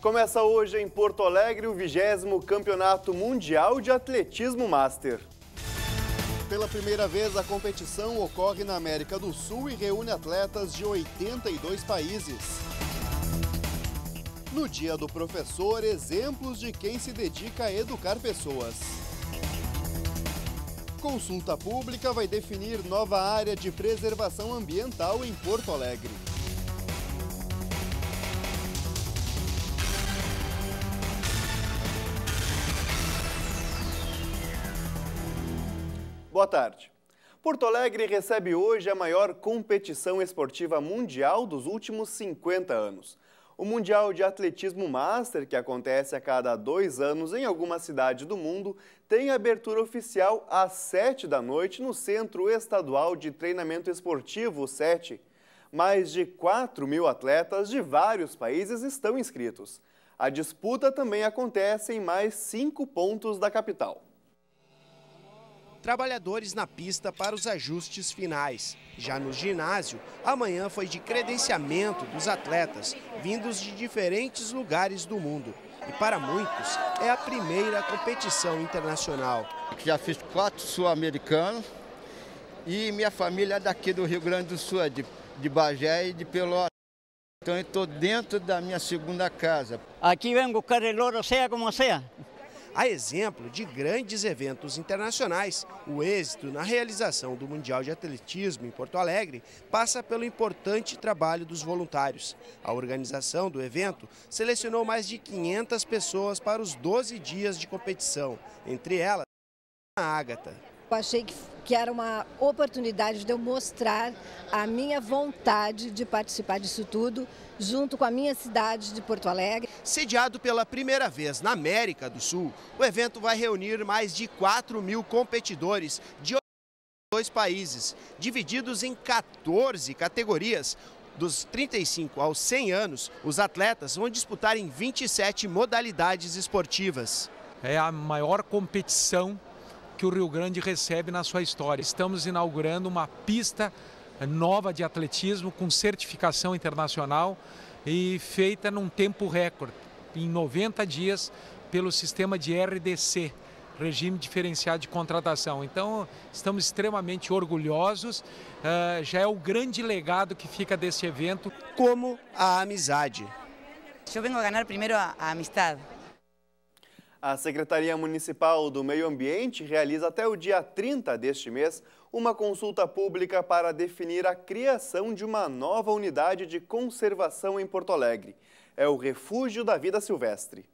Começa hoje em Porto Alegre o 20 Campeonato Mundial de Atletismo Master. Pela primeira vez, a competição ocorre na América do Sul e reúne atletas de 82 países. No Dia do Professor, exemplos de quem se dedica a educar pessoas. Consulta pública vai definir nova área de preservação ambiental em Porto Alegre. Boa tarde. Porto Alegre recebe hoje a maior competição esportiva mundial dos últimos 50 anos. O Mundial de Atletismo Master, que acontece a cada dois anos em alguma cidade do mundo, tem abertura oficial às 7 da noite no Centro Estadual de Treinamento Esportivo 7. Mais de 4 mil atletas de vários países estão inscritos. A disputa também acontece em mais cinco pontos da capital trabalhadores na pista para os ajustes finais. Já no ginásio, amanhã foi de credenciamento dos atletas, vindos de diferentes lugares do mundo. E para muitos, é a primeira competição internacional. Já fiz quatro sul-americanos e minha família é daqui do Rio Grande do Sul, é de, de Bagé e de Pelotas. Então eu estou dentro da minha segunda casa. Aqui vem o carrelouro, seja como seja. A exemplo de grandes eventos internacionais, o êxito na realização do Mundial de Atletismo em Porto Alegre passa pelo importante trabalho dos voluntários. A organização do evento selecionou mais de 500 pessoas para os 12 dias de competição, entre elas a Ágata. Eu achei que, que era uma oportunidade de eu mostrar a minha vontade de participar disso tudo, junto com a minha cidade de Porto Alegre. Sediado pela primeira vez na América do Sul, o evento vai reunir mais de 4 mil competidores de dois países, divididos em 14 categorias. Dos 35 aos 100 anos, os atletas vão disputar em 27 modalidades esportivas. É a maior competição que o Rio Grande recebe na sua história. Estamos inaugurando uma pista nova de atletismo com certificação internacional e feita num tempo recorde, em 90 dias, pelo sistema de RDC, regime diferenciado de contratação. Então, estamos extremamente orgulhosos, uh, já é o grande legado que fica desse evento. Como a amizade. Eu venho ganhar primeiro a, a amistade. A Secretaria Municipal do Meio Ambiente realiza até o dia 30 deste mês uma consulta pública para definir a criação de uma nova unidade de conservação em Porto Alegre. É o Refúgio da Vida Silvestre.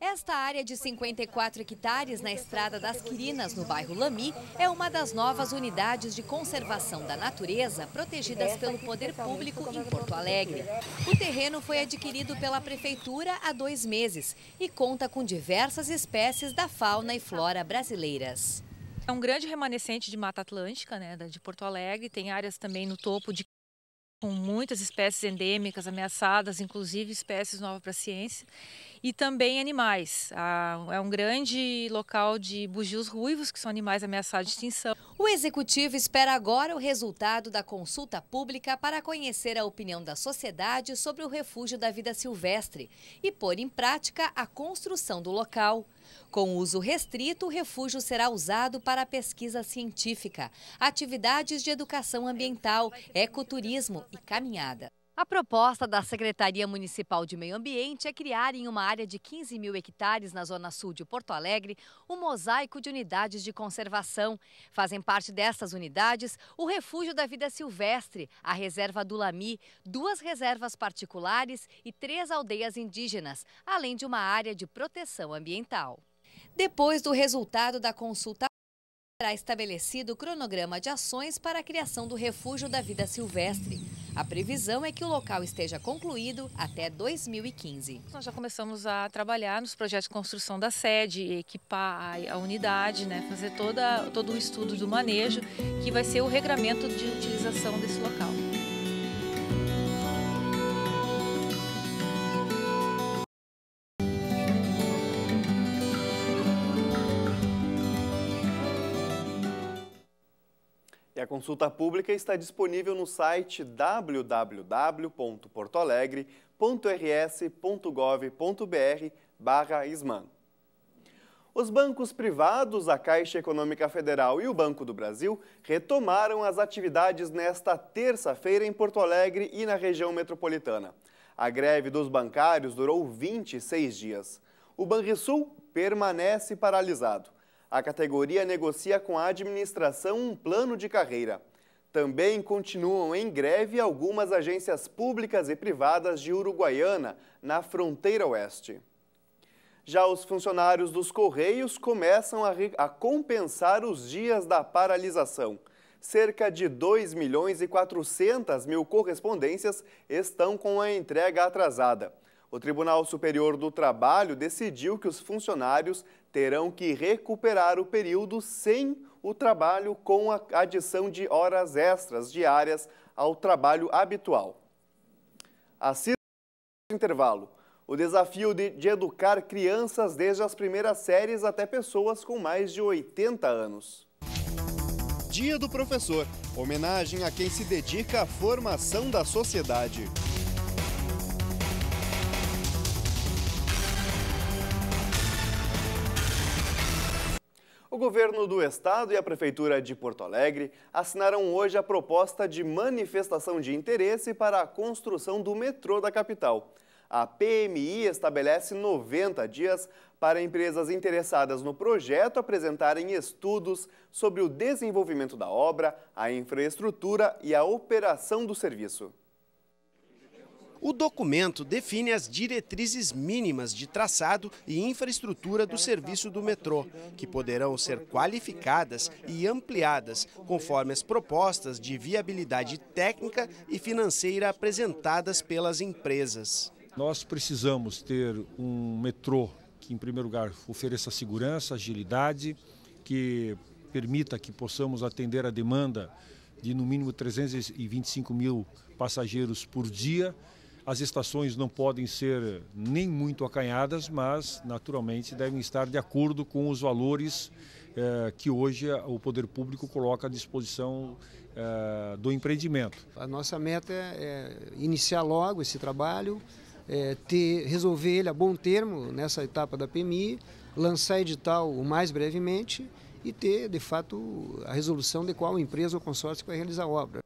Esta área de 54 hectares na Estrada das Quirinas, no bairro Lami, é uma das novas unidades de conservação da natureza protegidas pelo poder público em Porto Alegre. O terreno foi adquirido pela prefeitura há dois meses e conta com diversas espécies da fauna e flora brasileiras. É um grande remanescente de Mata Atlântica, né, de Porto Alegre. Tem áreas também no topo de com muitas espécies endêmicas ameaçadas, inclusive espécies novas para a ciência, e também animais. Ah, é um grande local de bugios ruivos, que são animais ameaçados de extinção. O executivo espera agora o resultado da consulta pública para conhecer a opinião da sociedade sobre o refúgio da vida silvestre e pôr em prática a construção do local. Com uso restrito, o refúgio será usado para pesquisa científica, atividades de educação ambiental, ecoturismo e caminhada. A proposta da Secretaria Municipal de Meio Ambiente é criar em uma área de 15 mil hectares na zona sul de Porto Alegre um mosaico de unidades de conservação. Fazem parte dessas unidades o Refúgio da Vida Silvestre, a Reserva do Lami, duas reservas particulares e três aldeias indígenas, além de uma área de proteção ambiental. Depois do resultado da consulta será estabelecido o cronograma de ações para a criação do Refúgio da Vida Silvestre. A previsão é que o local esteja concluído até 2015. Nós já começamos a trabalhar nos projetos de construção da sede, equipar a unidade, né, fazer toda, todo o estudo do manejo, que vai ser o regramento de utilização desse local. A consulta pública está disponível no site www.portoalegre.rs.gov.br barra ISMAN. Os bancos privados, a Caixa Econômica Federal e o Banco do Brasil retomaram as atividades nesta terça-feira em Porto Alegre e na região metropolitana. A greve dos bancários durou 26 dias. O Banrisul permanece paralisado a categoria negocia com a administração um plano de carreira. Também continuam em greve algumas agências públicas e privadas de Uruguaiana, na fronteira oeste. Já os funcionários dos Correios começam a, a compensar os dias da paralisação. Cerca de 2 milhões e 400 mil correspondências estão com a entrega atrasada. O Tribunal Superior do Trabalho decidiu que os funcionários terão que recuperar o período sem o trabalho com a adição de horas extras diárias ao trabalho habitual. Assista intervalo. O desafio de, de educar crianças desde as primeiras séries até pessoas com mais de 80 anos. Dia do Professor, homenagem a quem se dedica à formação da sociedade. O governo do estado e a prefeitura de Porto Alegre assinaram hoje a proposta de manifestação de interesse para a construção do metrô da capital. A PMI estabelece 90 dias para empresas interessadas no projeto apresentarem estudos sobre o desenvolvimento da obra, a infraestrutura e a operação do serviço. O documento define as diretrizes mínimas de traçado e infraestrutura do serviço do metrô, que poderão ser qualificadas e ampliadas conforme as propostas de viabilidade técnica e financeira apresentadas pelas empresas. Nós precisamos ter um metrô que, em primeiro lugar, ofereça segurança, agilidade, que permita que possamos atender a demanda de no mínimo 325 mil passageiros por dia. As estações não podem ser nem muito acanhadas, mas naturalmente devem estar de acordo com os valores eh, que hoje o poder público coloca à disposição eh, do empreendimento. A nossa meta é, é iniciar logo esse trabalho, é, ter, resolver ele a bom termo nessa etapa da PMI, lançar edital o mais brevemente e ter, de fato, a resolução de qual empresa ou consórcio vai realizar a obra.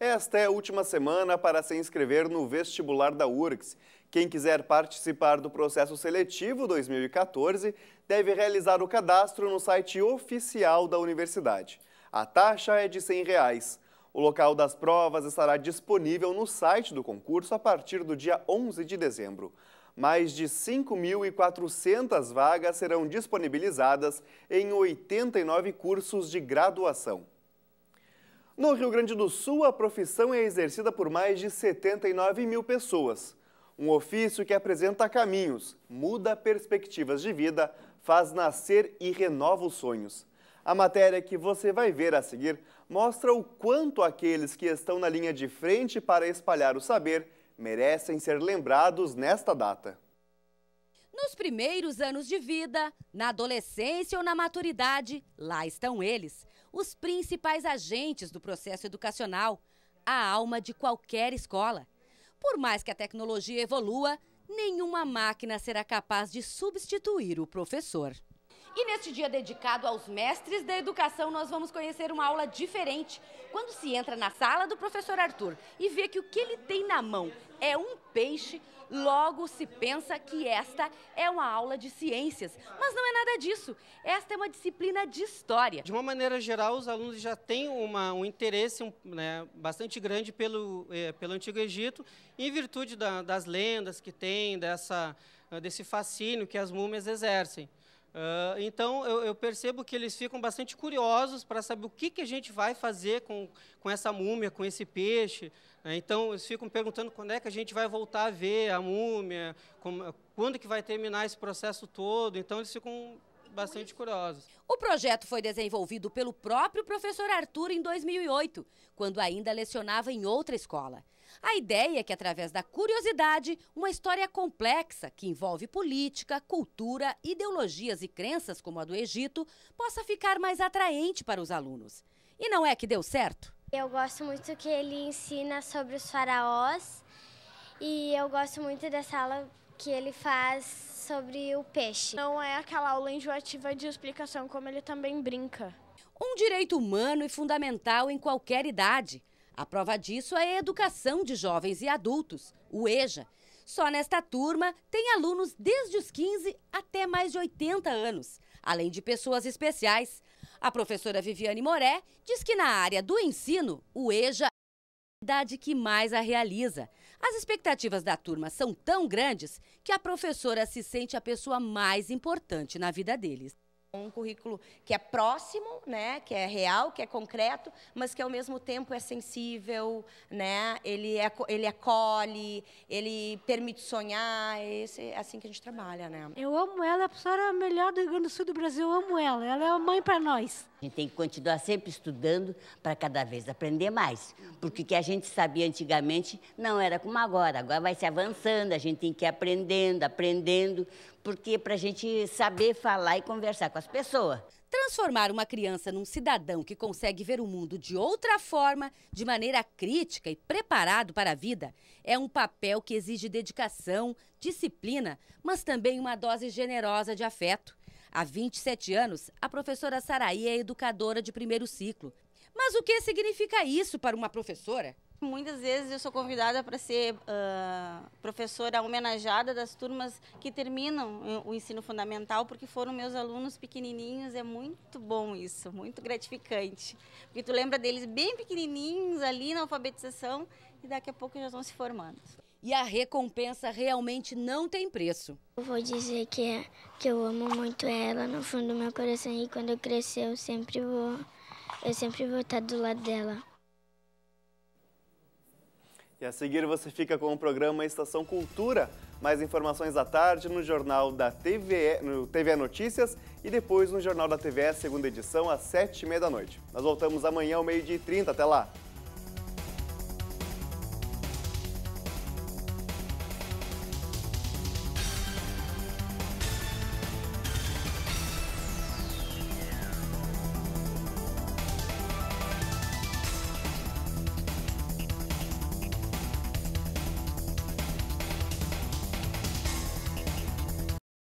Esta é a última semana para se inscrever no vestibular da URGS. Quem quiser participar do processo seletivo 2014 deve realizar o cadastro no site oficial da universidade. A taxa é de R$ 100. Reais. O local das provas estará disponível no site do concurso a partir do dia 11 de dezembro. Mais de 5.400 vagas serão disponibilizadas em 89 cursos de graduação. No Rio Grande do Sul, a profissão é exercida por mais de 79 mil pessoas. Um ofício que apresenta caminhos, muda perspectivas de vida, faz nascer e renova os sonhos. A matéria que você vai ver a seguir mostra o quanto aqueles que estão na linha de frente para espalhar o saber merecem ser lembrados nesta data. Nos primeiros anos de vida, na adolescência ou na maturidade, lá estão eles os principais agentes do processo educacional, a alma de qualquer escola. Por mais que a tecnologia evolua, nenhuma máquina será capaz de substituir o professor. E neste dia dedicado aos mestres da educação, nós vamos conhecer uma aula diferente. Quando se entra na sala do professor Arthur e vê que o que ele tem na mão é um peixe, logo se pensa que esta é uma aula de ciências. Mas não é nada disso. Esta é uma disciplina de história. De uma maneira geral, os alunos já têm uma, um interesse um, né, bastante grande pelo, eh, pelo Antigo Egito, em virtude da, das lendas que tem, dessa, desse fascínio que as múmias exercem. Uh, então, eu, eu, percebo que eles ficam bastante curiosos para saber o que, que a gente vai fazer com, com essa múmia, com esse peixe. Né? Então, eles ficam perguntando quando é que a gente vai voltar a ver a múmia, como, quando que vai terminar esse processo todo. Então, eles ficam bastante curiosos. O projeto foi desenvolvido pelo próprio professor Arthur em 2008, quando ainda lecionava em outra escola. A ideia é que, através da curiosidade, uma história complexa que envolve política, cultura, ideologias e crenças como a do Egito possa ficar mais atraente para os alunos. E não é que deu certo? Eu gosto muito que ele ensina sobre os faraós e eu gosto muito dessa aula que ele faz sobre o peixe. Não é aquela aula enjoativa de explicação, como ele também brinca. Um direito humano e fundamental em qualquer idade. A prova disso é a Educação de Jovens e Adultos, o EJA. Só nesta turma tem alunos desde os 15 até mais de 80 anos, além de pessoas especiais. A professora Viviane Moré diz que na área do ensino, o EJA é a idade que mais a realiza. As expectativas da turma são tão grandes que a professora se sente a pessoa mais importante na vida deles. Um currículo que é próximo, né, que é real, que é concreto, mas que ao mesmo tempo é sensível, né, ele, é, ele acolhe, ele permite sonhar, esse, é assim que a gente trabalha. Né? Eu amo ela, a professora é melhor do Rio Grande do Sul do Brasil, eu amo ela, ela é a mãe para nós. A gente tem que continuar sempre estudando para cada vez aprender mais. Porque o que a gente sabia antigamente não era como agora. Agora vai se avançando, a gente tem que ir aprendendo, aprendendo, porque para a gente saber falar e conversar com as pessoas. Transformar uma criança num cidadão que consegue ver o mundo de outra forma, de maneira crítica e preparado para a vida, é um papel que exige dedicação, disciplina, mas também uma dose generosa de afeto. Há 27 anos, a professora Saraí é educadora de primeiro ciclo. Mas o que significa isso para uma professora? Muitas vezes eu sou convidada para ser uh, professora homenageada das turmas que terminam eh, o ensino fundamental, porque foram meus alunos pequenininhos. É muito bom isso, muito gratificante. Porque tu lembra deles bem pequenininhos ali na alfabetização e daqui a pouco já estão se formando e a recompensa realmente não tem preço. Eu vou dizer que, é, que eu amo muito ela no fundo do meu coração e quando eu crescer eu sempre vou eu sempre vou estar do lado dela. E a seguir você fica com o programa Estação Cultura. Mais informações à tarde no Jornal da TV, no TV Notícias e depois no Jornal da TV, segunda edição, às sete e meia da noite. Nós voltamos amanhã ao meio-dia e trinta. Até lá!